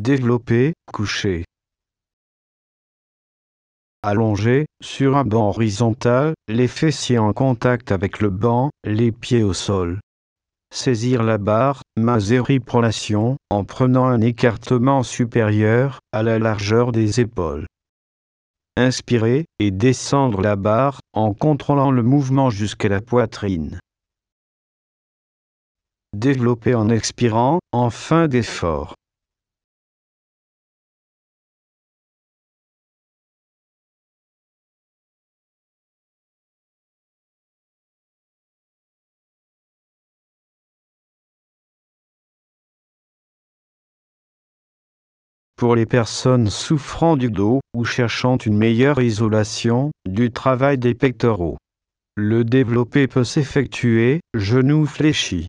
Développer, coucher. Allonger, sur un banc horizontal, les fessiers en contact avec le banc, les pieds au sol. Saisir la barre, masériprolation, en prenant un écartement supérieur, à la largeur des épaules. Inspirer, et descendre la barre, en contrôlant le mouvement jusqu'à la poitrine. Développer en expirant, en fin d'effort. pour les personnes souffrant du dos ou cherchant une meilleure isolation du travail des pectoraux. Le développé peut s'effectuer, genoux fléchis.